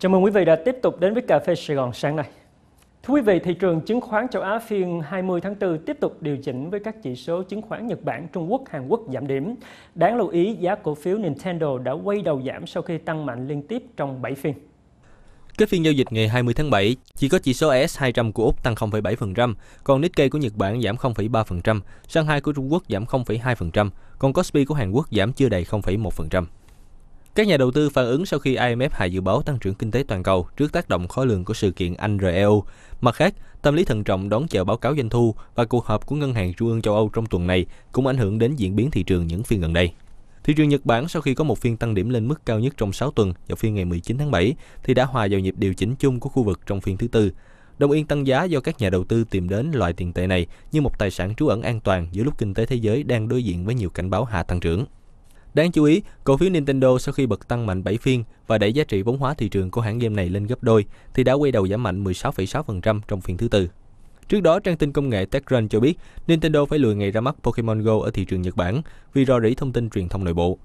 Chào mừng quý vị đã tiếp tục đến với Cà phê Sài Gòn sáng nay. Thưa quý vị, thị trường chứng khoán châu Á phiên 20 tháng 4 tiếp tục điều chỉnh với các chỉ số chứng khoán Nhật Bản, Trung Quốc, Hàn Quốc giảm điểm. Đáng lưu ý, giá cổ phiếu Nintendo đã quay đầu giảm sau khi tăng mạnh liên tiếp trong 7 phiên. Kết phiên giao dịch ngày 20 tháng 7, chỉ có chỉ số S200 của Úc tăng 0,7%, còn Nikkei của Nhật Bản giảm 0,3%, Shanghai của Trung Quốc giảm 0,2%, còn Kospi của Hàn Quốc giảm chưa đầy 0,1%. Các nhà đầu tư phản ứng sau khi IMF hạ dự báo tăng trưởng kinh tế toàn cầu trước tác động khó lường của sự kiện Anh rời EU. Mặt khác, tâm lý thận trọng đón chờ báo cáo doanh thu và cuộc họp của Ngân hàng Trung ương châu Âu trong tuần này cũng ảnh hưởng đến diễn biến thị trường những phiên gần đây. Thị trường Nhật Bản sau khi có một phiên tăng điểm lên mức cao nhất trong 6 tuần vào phiên ngày 19 tháng 7 thì đã hòa vào nhịp điều chỉnh chung của khu vực trong phiên thứ tư. Đồng yên tăng giá do các nhà đầu tư tìm đến loại tiền tệ này như một tài sản trú ẩn an toàn giữa lúc kinh tế thế giới đang đối diện với nhiều cảnh báo hạ tăng trưởng. Đáng chú ý, cổ phiếu Nintendo sau khi bật tăng mạnh 7 phiên và đẩy giá trị vốn hóa thị trường của hãng game này lên gấp đôi thì đã quay đầu giảm mạnh 16,6% trong phiên thứ tư. Trước đó, trang tin công nghệ TechCrunch cho biết Nintendo phải lùi ngày ra mắt Pokemon Go ở thị trường Nhật Bản vì rò rỉ thông tin truyền thông nội bộ.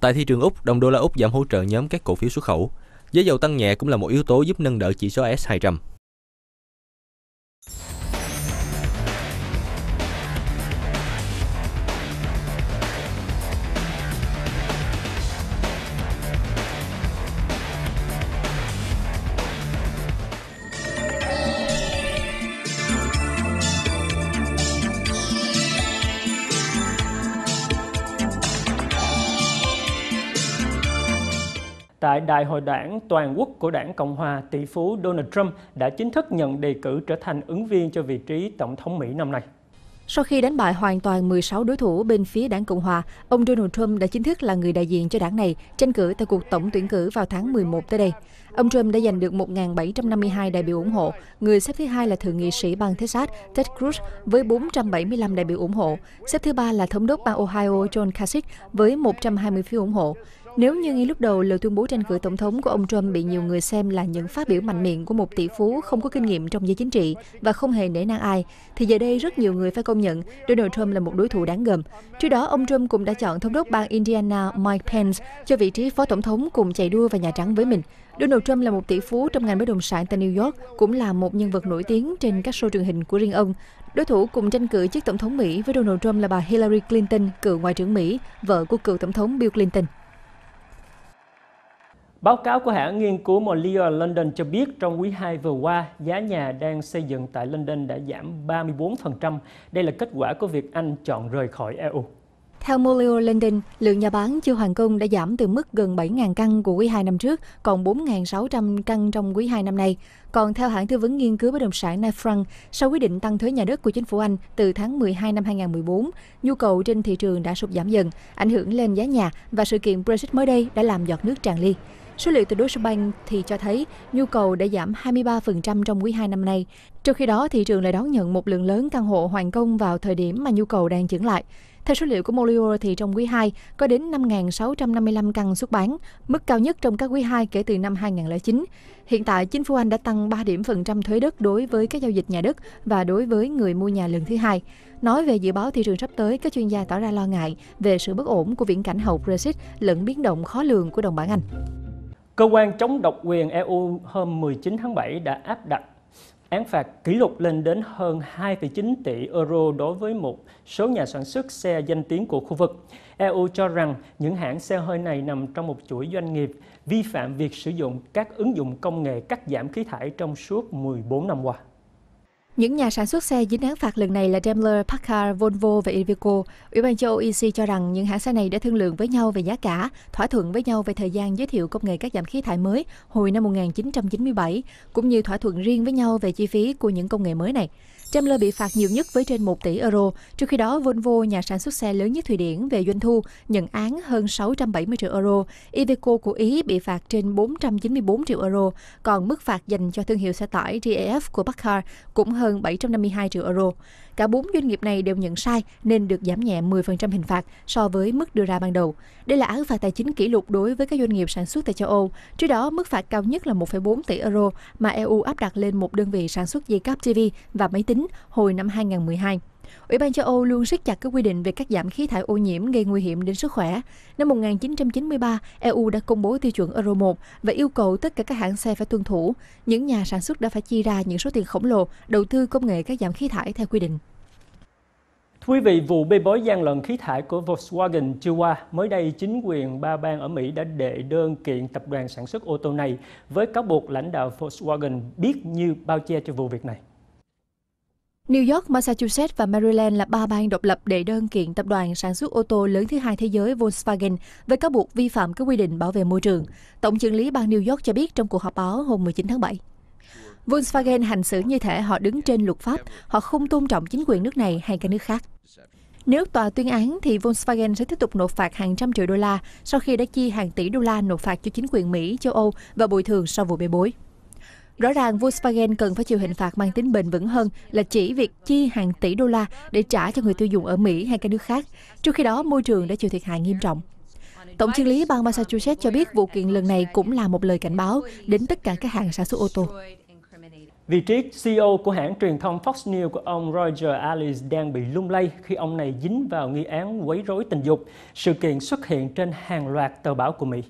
Tại thị trường Úc, đồng đô la Úc giảm hỗ trợ nhóm các cổ phiếu xuất khẩu. Giá dầu tăng nhẹ cũng là một yếu tố giúp nâng đỡ chỉ số S200. Tại Đại hội đảng toàn quốc của đảng Cộng hòa, tỷ phú Donald Trump đã chính thức nhận đề cử trở thành ứng viên cho vị trí Tổng thống Mỹ năm nay. Sau khi đánh bại hoàn toàn 16 đối thủ bên phía đảng Cộng Hòa, ông Donald Trump đã chính thức là người đại diện cho đảng này tranh cử tại cuộc tổng tuyển cử vào tháng 11 tới đây. Ông Trump đã giành được 1.752 đại biểu ủng hộ, người xếp thứ hai là thượng nghị sĩ bang Texas Ted Cruz với 475 đại biểu ủng hộ, xếp thứ ba là thống đốc bang Ohio John Kasich với 120 phiếu ủng hộ. Nếu như ngay lúc đầu lời tuyên bố tranh cử tổng thống của ông Trump bị nhiều người xem là những phát biểu mạnh miệng của một tỷ phú không có kinh nghiệm trong giới chính trị và không hề nể nang ai, thì giờ đây rất nhiều người phải công nhận Donald Trump là một đối thủ đáng gờm. Trước đó, ông Trump cũng đã chọn thống đốc bang Indiana Mike Pence cho vị trí phó tổng thống cùng chạy đua vào Nhà Trắng với mình. Donald Trump là một tỷ phú trong ngành bất động sản tại New York, cũng là một nhân vật nổi tiếng trên các show truyền hình của riêng ông. Đối thủ cùng tranh cử chức tổng thống Mỹ với Donald Trump là bà Hillary Clinton, cựu ngoại trưởng Mỹ, vợ của cựu tổng thống Bill Clinton. Báo cáo của hãng nghiên cứu Mollier London cho biết trong quý 2 vừa qua, giá nhà đang xây dựng tại London đã giảm 34%. Đây là kết quả của việc Anh chọn rời khỏi EU. Theo Mollier London, lượng nhà bán chưa hoàn công đã giảm từ mức gần 7.000 căn của quý 2 năm trước còn 4.600 căn trong quý 2 năm nay. Còn theo hãng tư vấn nghiên cứu bất động sản Knight Frank, sau quyết định tăng thuế nhà đất của chính phủ Anh từ tháng 12 năm 2014, nhu cầu trên thị trường đã sụt giảm dần, ảnh hưởng lên giá nhà và sự kiện Brexit mới đây đã làm giọt nước tràn ly. Số liệu từ Deutsche Bank thì cho thấy nhu cầu đã giảm 23% trong quý 2 năm nay. Trong khi đó, thị trường lại đón nhận một lượng lớn căn hộ hoàn công vào thời điểm mà nhu cầu đang chững lại. Theo số liệu của Molio thì trong quý 2 có đến 5.655 căn xuất bán, mức cao nhất trong các quý 2 kể từ năm 2009. Hiện tại, chính phủ Anh đã tăng 3 điểm phần trăm thuế đất đối với các giao dịch nhà đất và đối với người mua nhà lần thứ hai. Nói về dự báo thị trường sắp tới, các chuyên gia tỏ ra lo ngại về sự bất ổn của viễn cảnh hậu Brexit lẫn biến động khó lường của đồng bảng Anh. Cơ quan chống độc quyền EU hôm 19 tháng 7 đã áp đặt án phạt kỷ lục lên đến hơn 2,9 tỷ euro đối với một số nhà sản xuất xe danh tiếng của khu vực. EU cho rằng những hãng xe hơi này nằm trong một chuỗi doanh nghiệp vi phạm việc sử dụng các ứng dụng công nghệ cắt giảm khí thải trong suốt 14 năm qua. Những nhà sản xuất xe dính án phạt lần này là Daimler, Packard, Volvo và Iveco. Ủy ban châu EC cho rằng những hãng xe này đã thương lượng với nhau về giá cả, thỏa thuận với nhau về thời gian giới thiệu công nghệ cắt giảm khí thải mới hồi năm 1997, cũng như thỏa thuận riêng với nhau về chi phí của những công nghệ mới này. Daimler bị phạt nhiều nhất với trên 1 tỷ euro. Trong khi đó, Volvo, nhà sản xuất xe lớn nhất Thụy Điển về doanh thu, nhận án hơn 670 triệu euro. Iveco của Ý bị phạt trên 494 triệu euro, còn mức phạt dành cho thương hiệu xe tải GAF của Packard cũng hơn hơn 752 triệu euro. Cả bốn doanh nghiệp này đều nhận sai nên được giảm nhẹ 10% hình phạt so với mức đưa ra ban đầu. Đây là án phạt tài chính kỷ lục đối với các doanh nghiệp sản xuất tại châu Âu. Trước đó, mức phạt cao nhất là 1,4 tỷ euro mà EU áp đặt lên một đơn vị sản xuất dây cáp TV và máy tính hồi năm 2012. Ủy ban châu Âu luôn siết chặt các quy định về cắt giảm khí thải ô nhiễm gây nguy hiểm đến sức khỏe. Năm 1993, EU đã công bố tiêu chuẩn Euro 1 và yêu cầu tất cả các hãng xe phải tuân thủ. Những nhà sản xuất đã phải chi ra những số tiền khổng lồ đầu tư công nghệ cắt giảm khí thải theo quy định. Thưa quý vị, vụ bê bối gian lận khí thải của Volkswagen chưa qua. Mới đây, chính quyền ba bang ở Mỹ đã đệ đơn kiện tập đoàn sản xuất ô tô này với cáo buộc lãnh đạo Volkswagen biết như bao che cho vụ việc này. New York, Massachusetts và Maryland là ba bang độc lập đệ đơn kiện tập đoàn sản xuất ô tô lớn thứ hai thế giới Volkswagen với cáo buộc vi phạm các quy định bảo vệ môi trường. Tổng trưởng lý bang New York cho biết trong cuộc họp báo hôm 19 tháng 7. Volkswagen hành xử như thể họ đứng trên luật pháp, họ không tôn trọng chính quyền nước này hay các nước khác. Nếu tòa tuyên án thì Volkswagen sẽ tiếp tục nộp phạt hàng trăm triệu đô la sau khi đã chi hàng tỷ đô la nộp phạt cho chính quyền Mỹ, châu Âu và bồi thường sau vụ bê bối. Rõ ràng Volkswagen cần phải chịu hình phạt mang tính bền vững hơn là chỉ việc chi hàng tỷ đô la để trả cho người tiêu dùng ở Mỹ hay các nước khác. Trong khi đó, môi trường đã chịu thiệt hại nghiêm trọng. Tổng chương lý bang Massachusetts cho biết vụ kiện lần này cũng là một lời cảnh báo đến tất cả các hãng sản xuất ô tô. Vị trí CEO của hãng truyền thông Fox News của ông Roger Ailes đang bị lung lay khi ông này dính vào nghi án quấy rối tình dục. Sự kiện xuất hiện trên hàng loạt tờ báo của Mỹ.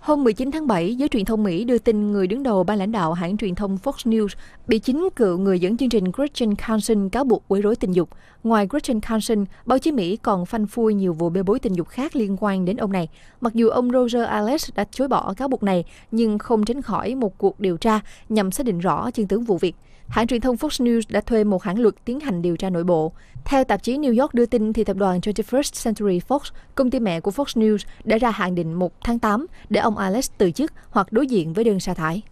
Hôm 19 tháng 7, giới truyền thông Mỹ đưa tin người đứng đầu ban lãnh đạo hãng truyền thông Fox News bị chính cựu người dẫn chương trình Gretchen Carlson cáo buộc quấy rối tình dục. Ngoài Gretchen Carlson, báo chí Mỹ còn phanh phui nhiều vụ bê bối tình dục khác liên quan đến ông này. Mặc dù ông Roger Ailes đã chối bỏ cáo buộc này, nhưng không tránh khỏi một cuộc điều tra nhằm xác định rõ chân tướng vụ việc. Hãng truyền thông Fox News đã thuê một hãng luật tiến hành điều tra nội bộ. Theo tạp chí New York đưa tin thì tập đoàn 21st Century Fox, công ty mẹ của Fox News, đã ra hạn định 1 tháng 8 để ông Alex từ chức hoặc đối diện với đơn sa thải.